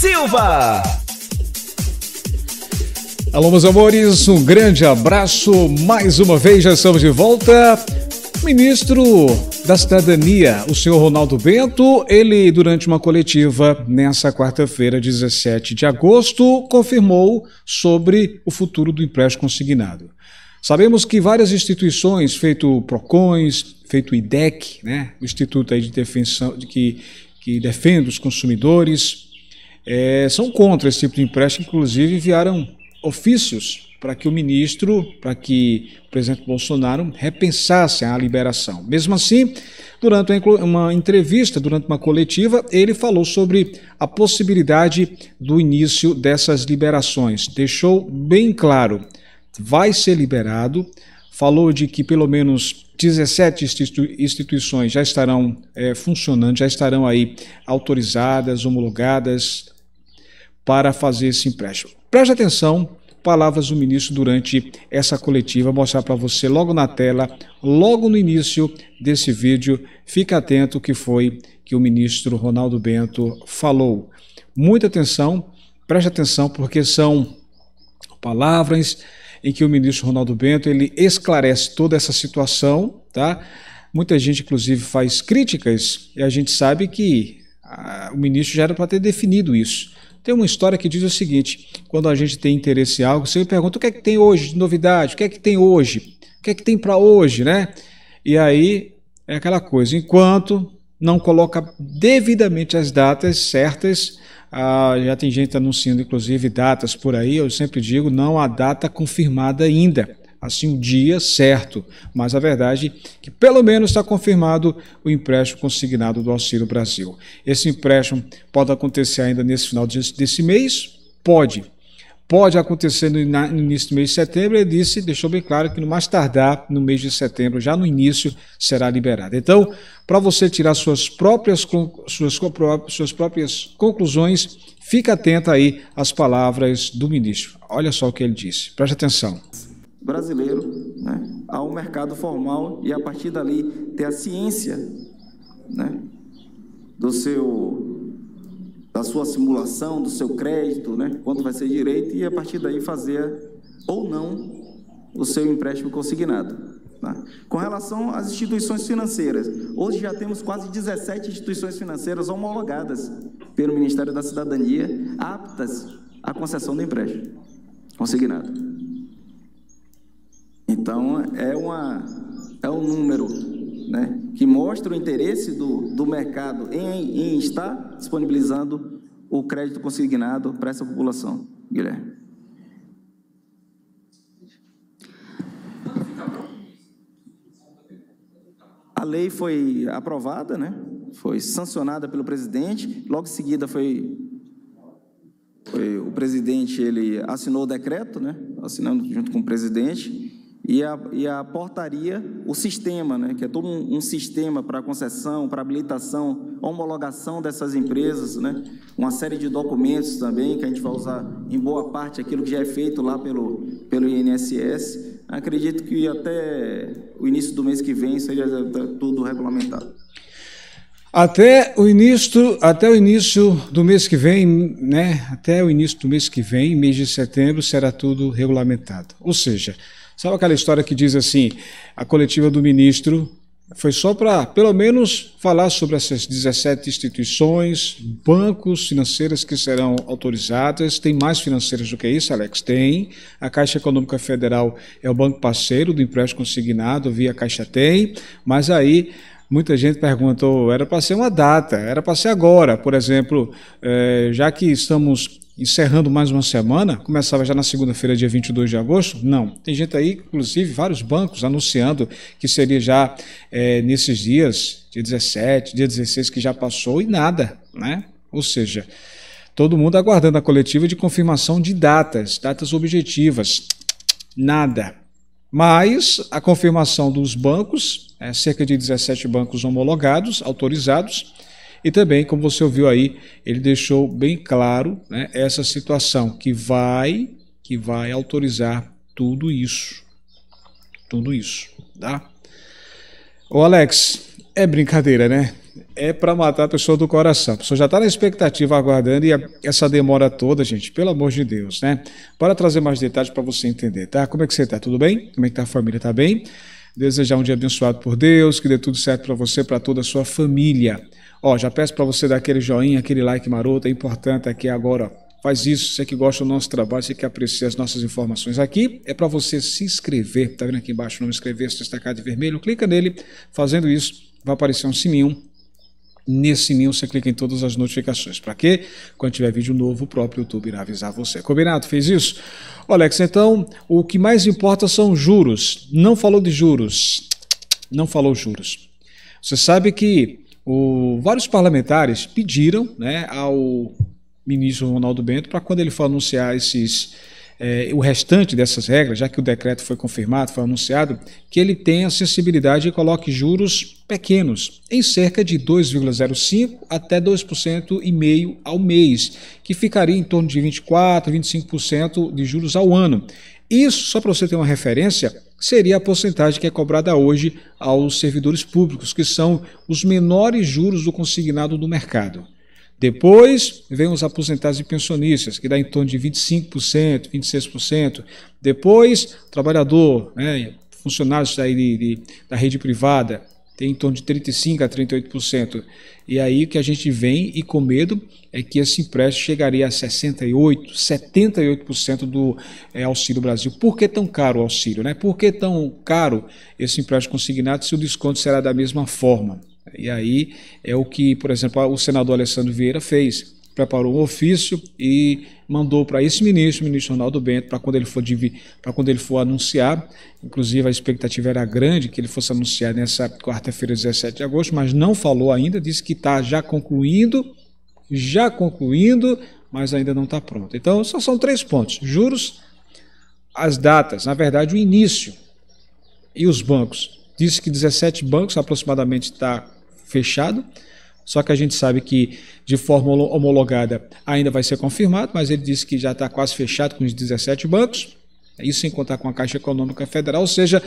Silva. Alô, meus amores, um grande abraço. Mais uma vez já estamos de volta. Ministro da Cidadania, o senhor Ronaldo Bento, ele, durante uma coletiva nessa quarta-feira, 17 de agosto, confirmou sobre o futuro do empréstimo consignado. Sabemos que várias instituições, feito PROCONs, feito o IDEC, né, o Instituto de Defensão, que, que defende os consumidores, é, são contra esse tipo de empréstimo, inclusive enviaram ofícios para que o ministro, para que o presidente Bolsonaro repensasse a liberação. Mesmo assim, durante uma entrevista, durante uma coletiva, ele falou sobre a possibilidade do início dessas liberações. Deixou bem claro: vai ser liberado falou de que pelo menos 17 instituições já estarão é, funcionando, já estarão aí autorizadas, homologadas para fazer esse empréstimo. Preste atenção, palavras do ministro durante essa coletiva, mostrar para você logo na tela, logo no início desse vídeo. Fica atento o que foi que o ministro Ronaldo Bento falou. Muita atenção, preste atenção, porque são palavras em que o ministro Ronaldo Bento ele esclarece toda essa situação, tá? Muita gente, inclusive, faz críticas e a gente sabe que a, ah, o ministro já era para ter definido isso. Tem uma história que diz o seguinte: quando a gente tem interesse em algo, você pergunta o que é que tem hoje de novidade, o que é que tem hoje, o que é que tem para hoje, né? E aí é aquela coisa, enquanto não coloca devidamente as datas certas, ah, já tem gente anunciando, inclusive, datas por aí. Eu sempre digo, não há data confirmada ainda. Assim, o um dia certo. Mas a verdade é que, pelo menos, está confirmado o empréstimo consignado do Auxílio Brasil. Esse empréstimo pode acontecer ainda nesse final desse mês? Pode pode acontecer no, início do mês de setembro, ele disse, deixou bem claro que no mais tardar, no mês de setembro, já no início, será liberado. Então, para você tirar suas próprias, suas, suas próprias conclusões, fica atento aí às palavras do ministro. Olha só o que ele disse, preste atenção brasileiro né, um mercado formal e a partir dali ter a ciência né, do seu da sua simulação, do seu crédito, né? quanto vai ser direito, e a partir daí fazer ou não o seu empréstimo consignado. Tá? Com relação às instituições financeiras, hoje já temos quase 17 instituições financeiras homologadas pelo Ministério da Cidadania, aptas à concessão do empréstimo consignado. Então, é, uma, é um número né, que mostra o interesse do, do mercado em, em estar disponibilizando o crédito consignado para essa população. Guilherme. A lei foi aprovada, né? foi sancionada pelo presidente, logo em seguida foi, foi o presidente, ele assinou o decreto, né? assinando junto com o presidente, e a, e a portaria, o sistema, né, que é todo um, um sistema para concessão, para habilitação, homologação dessas empresas, né, uma série de documentos também, que a gente vai usar em boa parte aquilo que já é feito lá pelo, pelo INSS. Acredito que até o início do mês que vem seja tudo regulamentado. Até o início, até o início do mês que vem, né? Até o início do mês que vem, mês de setembro, será tudo regulamentado. Ou seja, Sabe aquela história que diz assim: a coletiva do ministro foi só para, pelo menos, falar sobre essas 17 instituições, bancos financeiras que serão autorizadas. Tem mais financeiras do que isso, Alex? Tem. A Caixa Econômica Federal é o banco parceiro do empréstimo consignado via Caixa Tem, mas aí Muita gente perguntou, era para ser uma data, era para ser agora, por exemplo, eh, já que estamos encerrando mais uma semana, começava já na segunda-feira, dia 22 de agosto? Não. Tem gente aí, inclusive, vários bancos anunciando que seria já é, nesses dias, dia 17, dia 16, que já passou e nada, né? Ou seja, todo mundo aguardando a coletiva de confirmação de datas, datas objetivas. Nada. Mas a confirmação dos bancos, é, cerca de 17 bancos homologados, autorizados, e também, como você ouviu aí, ele deixou bem claro né, essa situação que vai, que vai autorizar tudo isso, tudo isso, tá? Ô Alex, é brincadeira, né? É para matar a pessoa do coração. A pessoa já está na expectativa, aguardando, e a, essa demora toda, gente, pelo amor de Deus, né? Para trazer mais detalhes para você entender, tá? Como é que você está? Tudo bem? Como é que está a família? Tá bem? Desejar um dia abençoado por Deus, que dê tudo certo para você, para toda a sua família. Ó, já peço para você dar aquele joinha, aquele like maroto, é importante aqui agora. Faz isso, você que gosta do nosso trabalho, você que aprecia as nossas informações aqui, é para você se inscrever. Tá vendo aqui embaixo o nome inscrever, se destacar de vermelho, clica nele. Fazendo isso, vai aparecer um sininho nesse sininho você clica em todas as notificações. Para quê? Quando tiver vídeo novo, o próprio YouTube irá avisar você. Combinado? Fez isso? Ô Alex, então, o que mais importa são juros. Não falou de juros. Não falou juros. Você sabe que o, vários parlamentares pediram né, ao ministro Ronaldo Bento para quando ele for anunciar esses é, o restante dessas regras, já que o decreto foi confirmado, foi anunciado, que ele tenha sensibilidade e coloque juros pequenos, em cerca de 2,05 até 2,5% ao mês, que ficaria em torno de 24%, 25% de juros ao ano. Isso, só para você ter uma referência, seria a porcentagem que é cobrada hoje aos servidores públicos, que são os menores juros do consignado do mercado. Depois vem os aposentados e pensionistas, que dá em torno de 25%, 26%. Depois, trabalhador, né, funcionários da, de, da rede privada tem em torno de 35% a 38%. E aí o que a gente vem e com medo é que esse empréstimo chegaria a 68%, 78% do é, Auxílio Brasil. Por que tão caro o auxílio? Né? Por que tão caro esse empréstimo consignado se o desconto será da mesma forma? E aí é o que, por exemplo, o senador Alessandro Vieira fez preparou um ofício e mandou para esse ministro, o ministro Ronaldo Bento, para quando ele for para quando ele for anunciar, inclusive a expectativa era grande que ele fosse anunciar nessa quarta-feira, 17 de agosto, mas não falou ainda, disse que está já concluindo, já concluindo, mas ainda não está pronto. Então, só são três pontos: juros, as datas, na verdade, o início e os bancos. Disse que 17 bancos aproximadamente está fechado. Só que a gente sabe que de forma homologada ainda vai ser confirmado, mas ele disse que já está quase fechado com os 17 bancos, é isso sem contar com a Caixa Econômica Federal, ou seja,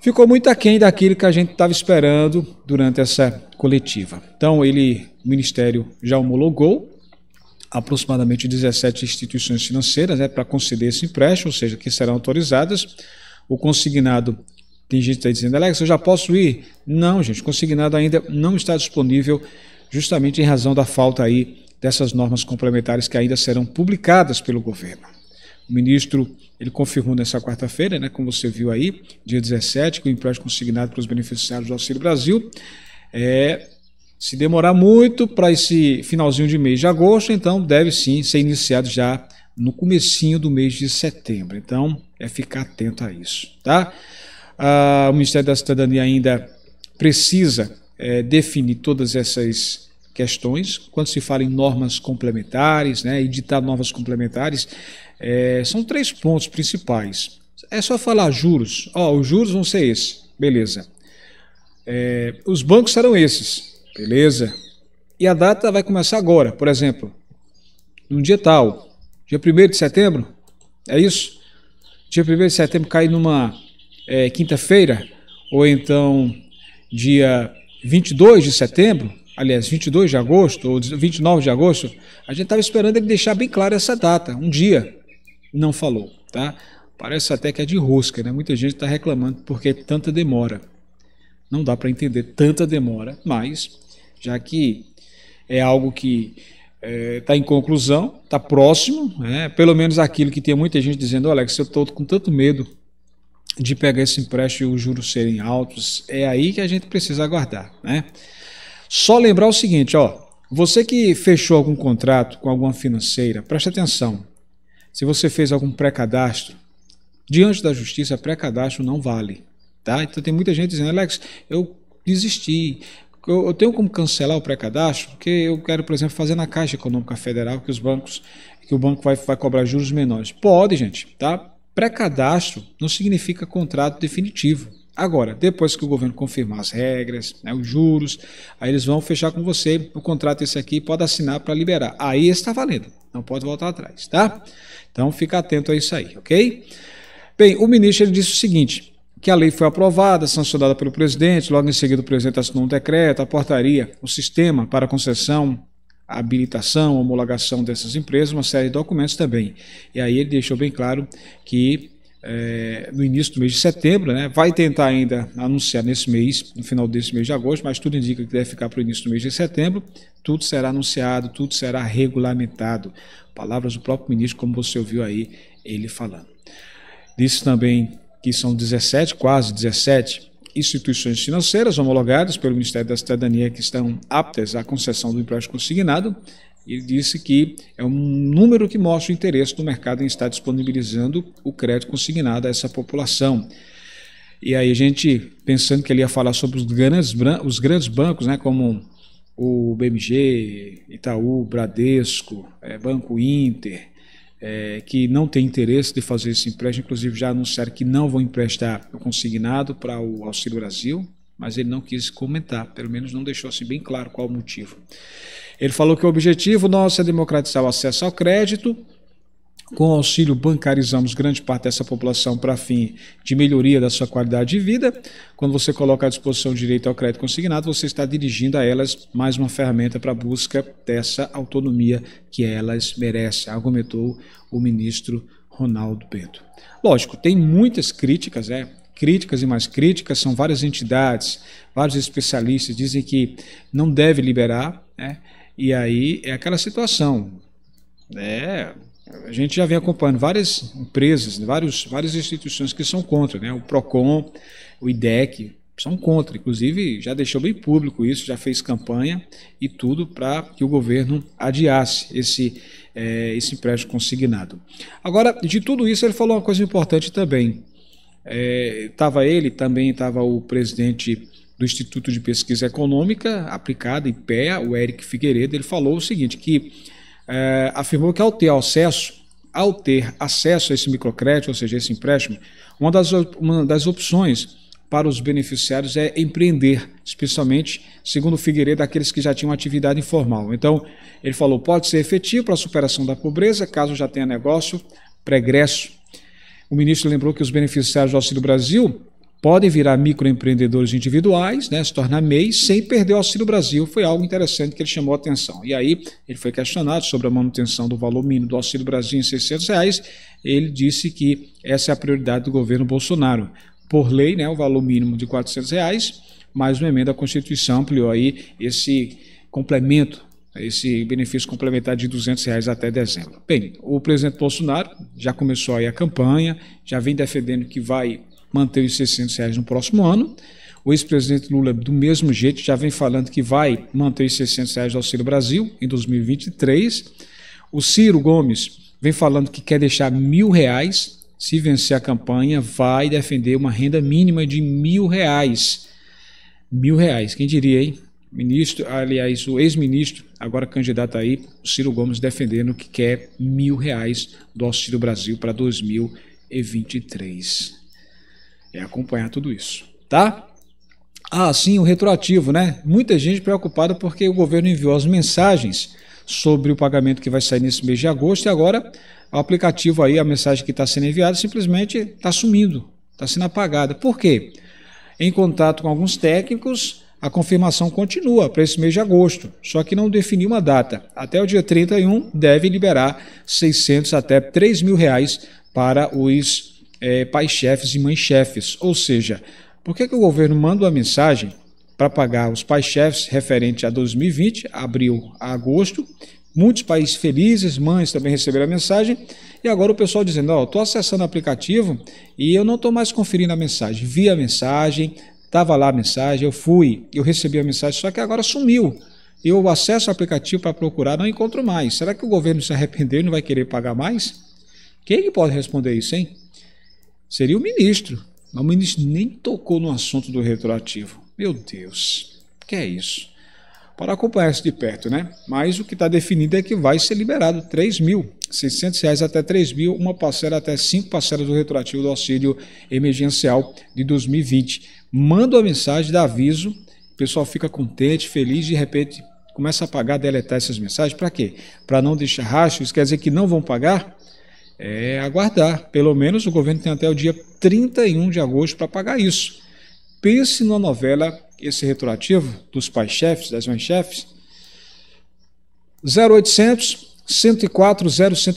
ficou muito aquém daquilo que a gente estava esperando durante essa coletiva. Então, ele, o Ministério já homologou aproximadamente 17 instituições financeiras né, para conceder esse empréstimo, ou seja, que serão autorizadas. O consignado tem gente que está dizendo, Alex, eu já posso ir? Não, gente, consignado ainda não está disponível, justamente em razão da falta aí dessas normas complementares que ainda serão publicadas pelo governo. O ministro ele confirmou nessa quarta-feira, né, como você viu aí, dia 17, que o empréstimo consignado para os beneficiários do Auxílio Brasil é, se demorar muito para esse finalzinho de mês de agosto, então deve sim ser iniciado já no comecinho do mês de setembro. Então é ficar atento a isso, tá? Ah, o Ministério da Cidadania ainda precisa é, definir todas essas questões. Quando se fala em normas complementares, né, editar novas complementares, é, são três pontos principais. É só falar juros. Ó, oh, os juros vão ser esses, beleza. É, os bancos serão esses, beleza. E a data vai começar agora, por exemplo, num dia tal, dia 1 de setembro, é isso? Dia 1 de setembro cai numa é, quinta-feira, ou então dia 22 de setembro, aliás, 22 de agosto, ou 29 de agosto, a gente estava esperando ele deixar bem clara essa data, um dia, não falou, tá? Parece até que é de rosca, né? Muita gente está reclamando porque é tanta demora. Não dá para entender tanta demora, mas já que é algo que está é, tá em conclusão, está próximo, né? pelo menos aquilo que tem muita gente dizendo, Alex, eu estou com tanto medo de pegar esse empréstimo e os juros serem altos, é aí que a gente precisa aguardar, né? Só lembrar o seguinte, ó, você que fechou algum contrato com alguma financeira, preste atenção. Se você fez algum pré-cadastro, diante da justiça, pré-cadastro não vale, tá? Então tem muita gente dizendo, Alex, eu desisti, eu, tenho como cancelar o pré-cadastro, porque eu quero, por exemplo, fazer na Caixa Econômica Federal, que os bancos, que o banco vai, vai cobrar juros menores. Pode, gente, tá? Pré-cadastro não significa contrato definitivo. Agora, depois que o governo confirmar as regras, né, os juros, aí eles vão fechar com você o contrato esse aqui, pode assinar para liberar. Aí está valendo, não pode voltar atrás, tá? Então fica atento a isso aí, ok? Bem, o ministro ele disse o seguinte: que a lei foi aprovada, sancionada pelo presidente, logo em seguida o presidente assinou um decreto, a portaria, o sistema para concessão habilitação, homologação dessas empresas, uma série de documentos também. E aí ele deixou bem claro que é, no início do mês de setembro, né, vai tentar ainda anunciar nesse mês, no final desse mês de agosto, mas tudo indica que deve ficar para o início do mês de setembro. Tudo será anunciado, tudo será regulamentado. Palavras do próprio ministro, como você ouviu aí ele falando. Disse também que são 17, quase 17 instituições financeiras homologadas pelo Ministério da Cidadania que estão aptas à concessão do empréstimo consignado. Ele disse que é um número que mostra o interesse do mercado em estar disponibilizando o crédito consignado a essa população. E aí a gente, pensando que ele ia falar sobre os grandes, os grandes bancos, né, como o BMG, Itaú, Bradesco, é, Banco Inter, é, que não tem interesse de fazer esse empréstimo, inclusive já anunciaram que não vão emprestar o consignado para o Auxílio Brasil, mas ele não quis comentar, pelo menos não deixou assim bem claro qual o motivo. Ele falou que o objetivo nosso é democratizar o acesso ao crédito com o auxílio, bancarizamos grande parte dessa população para fim de melhoria da sua qualidade de vida. Quando você coloca à disposição o direito ao crédito consignado, você está dirigindo a elas mais uma ferramenta para a busca dessa autonomia que elas merecem, argumentou o ministro Ronaldo Bento. Lógico, tem muitas críticas, é, críticas e mais críticas, são várias entidades, vários especialistas dizem que não deve liberar, né? E aí é aquela situação, né? a gente já vem acompanhando várias empresas, vários, várias instituições que são contra, né? O Procon, o IDEC são contra, inclusive já deixou bem público isso, já fez campanha e tudo para que o governo adiasse esse é, esse empréstimo consignado. Agora, de tudo isso, ele falou uma coisa importante também. Estava eh, é, ele, também estava o presidente do Instituto de Pesquisa Econômica Aplicada, IPEA, o Eric Figueiredo, ele falou o seguinte, que é, afirmou que ao ter acesso, ao ter acesso a esse microcrédito, ou seja, esse empréstimo, uma das, uma das opções para os beneficiários é empreender, especialmente, segundo o Figueiredo, aqueles que já tinham atividade informal. Então, ele falou, pode ser efetivo para a superação da pobreza, caso já tenha negócio, pregresso. O ministro lembrou que os beneficiários do Auxílio Brasil podem virar microempreendedores individuais, né, se tornar MEI, sem perder o Auxílio Brasil. Foi algo interessante que ele chamou a atenção. E aí ele foi questionado sobre a manutenção do valor mínimo do Auxílio Brasil em 600 reais. Ele disse que essa é a prioridade do governo Bolsonaro. Por lei, né, o valor mínimo de 400 reais, mais uma emenda à Constituição ampliou aí esse complemento esse benefício complementar de 200 reais até dezembro. Bem, o presidente Bolsonaro já começou aí a campanha, já vem defendendo que vai manter os 600 reais no próximo ano. O ex-presidente Lula, do mesmo jeito, já vem falando que vai manter os 600 reais do Auxílio Brasil em 2023. O Ciro Gomes vem falando que quer deixar mil reais. Se vencer a campanha, vai defender uma renda mínima de mil reais. Mil reais, quem diria, hein? Ministro, aliás, o ex-ministro, agora candidato aí, o Ciro Gomes, defendendo que quer mil reais do Auxílio Brasil para 2023 é acompanhar tudo isso, tá? Ah, sim, o retroativo, né? Muita gente preocupada porque o governo enviou as mensagens sobre o pagamento que vai sair nesse mês de agosto e agora o aplicativo aí, a mensagem que está sendo enviada, simplesmente está sumindo, está sendo apagada. Por quê? Em contato com alguns técnicos, a confirmação continua para esse mês de agosto, só que não definiu uma data. Até o dia 31 deve liberar 600 até 3 mil reais para os é, pais-chefes e mães-chefes. Ou seja, por que, que o governo manda uma mensagem para pagar os pais-chefes referente a 2020, abril a agosto? Muitos países felizes, mães também receberam a mensagem, e agora o pessoal dizendo: Ó, estou acessando o aplicativo e eu não estou mais conferindo a mensagem. Vi a mensagem, estava lá a mensagem, eu fui, eu recebi a mensagem, só que agora sumiu eu acesso o aplicativo para procurar, não encontro mais. Será que o governo se arrependeu? e não vai querer pagar mais? Quem é que pode responder isso, hein? seria o ministro. Mas o ministro nem tocou no assunto do retroativo. Meu Deus, que é isso? Para acompanhar isso de perto, né? Mas o que está definido é que vai ser liberado 3 mil, 600 reais até 3 mil, uma parcela até cinco parcelas do retroativo do auxílio emergencial de 2020. Manda uma mensagem, dá aviso, o pessoal fica contente, feliz, de repente começa a pagar, deletar essas mensagens. Para quê? Para não deixar rastro, isso quer dizer que não vão pagar? é aguardar. Pelo menos o governo tem até o dia 31 de agosto para pagar isso. Pense na novela, esse retroativo dos pais-chefes, das mães-chefes. 0800 104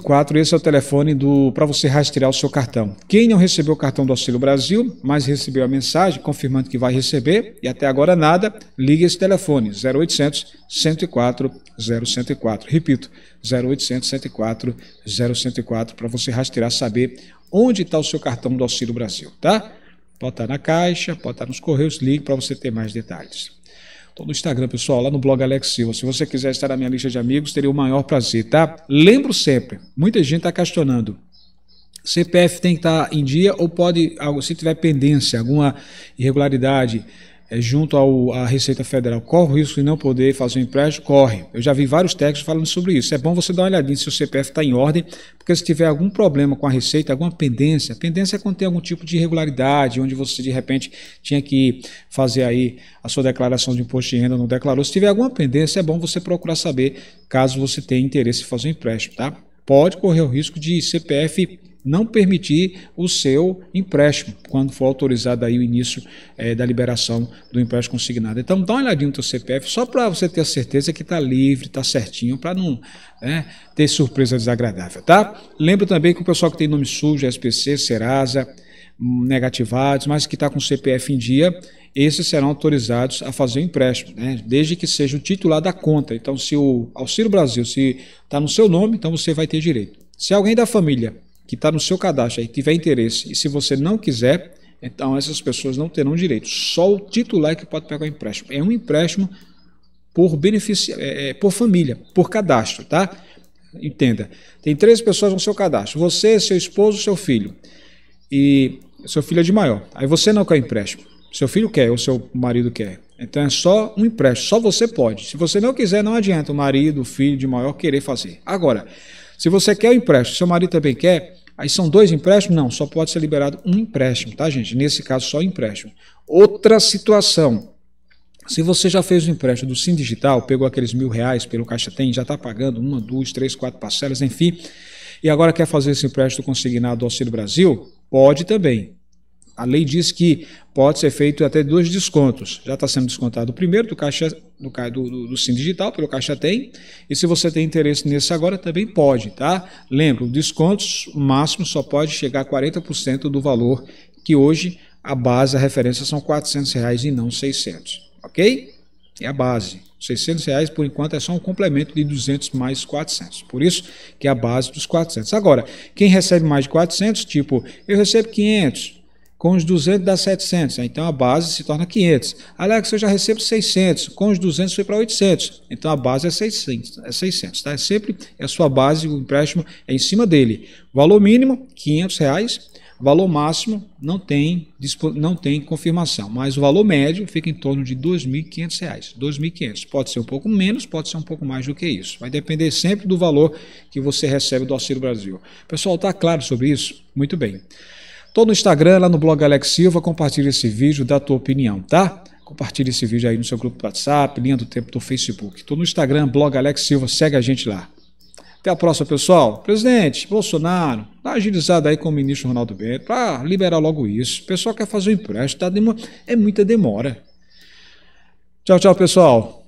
004, esse é o telefone do para você rastrear o seu cartão. Quem não recebeu o cartão do Auxílio Brasil, mas recebeu a mensagem confirmando que vai receber e até agora nada, ligue esse telefone 0800 104 004. Repito, 0800 104 004 para você rastrear, saber onde está o seu cartão do Auxílio Brasil, tá? Pode estar na caixa, pode estar nos correios, ligue para você ter mais detalhes. Estou no Instagram, pessoal, lá no blog Alex Silva. Se você quiser estar na minha lista de amigos, teria o maior prazer, tá? Lembro sempre, muita gente está questionando. CPF tem que estar tá em dia ou pode, se tiver pendência, alguma irregularidade, é, junto ao, à Receita Federal corre o risco de não poder fazer um empréstimo? Corre. Eu já vi vários textos falando sobre isso. É bom você dar uma olhadinha se o CPF está em ordem, porque se tiver algum problema com a Receita, alguma pendência, pendência é quando tem algum tipo de irregularidade, onde você de repente tinha que fazer aí a sua declaração de imposto de renda, não declarou. Se tiver alguma pendência, é bom você procurar saber caso você tenha interesse em fazer um empréstimo, tá? Pode correr o risco de CPF não permitir o seu empréstimo, quando for autorizado aí o início é, da liberação do empréstimo consignado. Então, dá uma olhadinha no seu CPF, só para você ter a certeza que está livre, está certinho, para não né, ter surpresa desagradável, tá? Lembra também que o pessoal que tem nome sujo, SPC, Serasa, hum, negativados, mas que está com CPF em dia, esses serão autorizados a fazer o empréstimo, né? desde que seja o titular da conta. Então, se o Auxílio Brasil se está no seu nome, então você vai ter direito. Se alguém da família que está no seu cadastro aí tiver interesse, e se você não quiser, então essas pessoas não terão direito. Só o titular que pode pegar o empréstimo. É um empréstimo por benefício, é, é, por família, por cadastro, tá? Entenda. Tem três pessoas no seu cadastro: você, seu esposo, seu filho. E seu filho é de maior. Aí você não quer empréstimo. Seu filho quer, ou seu marido quer. Então é só um empréstimo, só você pode. Se você não quiser, não adianta o marido, o filho de maior querer fazer. Agora, se você quer o empréstimo, seu marido também quer, aí são dois empréstimos? Não, só pode ser liberado um empréstimo, tá, gente? Nesse caso, só empréstimo. Outra situação. Se você já fez o empréstimo do Sim Digital, pegou aqueles mil reais pelo Caixa Tem, já está pagando uma, duas, três, quatro parcelas, enfim, e agora quer fazer esse empréstimo consignado do Auxílio Brasil, pode também a lei diz que pode ser feito até dois descontos. Já está sendo descontado o primeiro do caixa do, do, do Sim Digital, pelo Caixa Tem. E se você tem interesse nesse agora, também pode, tá? Lembra, o desconto máximo só pode chegar a 40% do valor que hoje a base, a referência são 400 reais e não 600, ok? É a base. 600 reais por enquanto é só um complemento de 200 mais 400. Por isso que é a base dos 400. Agora, quem recebe mais de 400, tipo, eu recebo 500, com os 200 dá 700, então a base se torna 500. Alex, eu já recebo 600, com os 200 foi para 800, então a base é 600, é 600 tá? É sempre é a sua base, o empréstimo é em cima dele. Valor mínimo, 500 reais, valor máximo não tem, não tem confirmação, mas o valor médio fica em torno de R$ 2.500, reais, 2.500, pode ser um pouco menos, pode ser um pouco mais do que isso, vai depender sempre do valor que você recebe do Auxílio Brasil. Pessoal, está claro sobre isso? Muito bem. Estou no Instagram, lá no blog Alex Silva, compartilha esse vídeo, dá a tua opinião, tá? Compartilha esse vídeo aí no seu grupo do WhatsApp, linha do tempo do Facebook. Estou no Instagram, blog Alex Silva, segue a gente lá. Até a próxima, pessoal. Presidente, Bolsonaro, dá agilizada aí com o ministro Ronaldo Bento para liberar logo isso. O pessoal quer fazer o um empréstimo, tá é muita demora. Tchau, tchau, pessoal.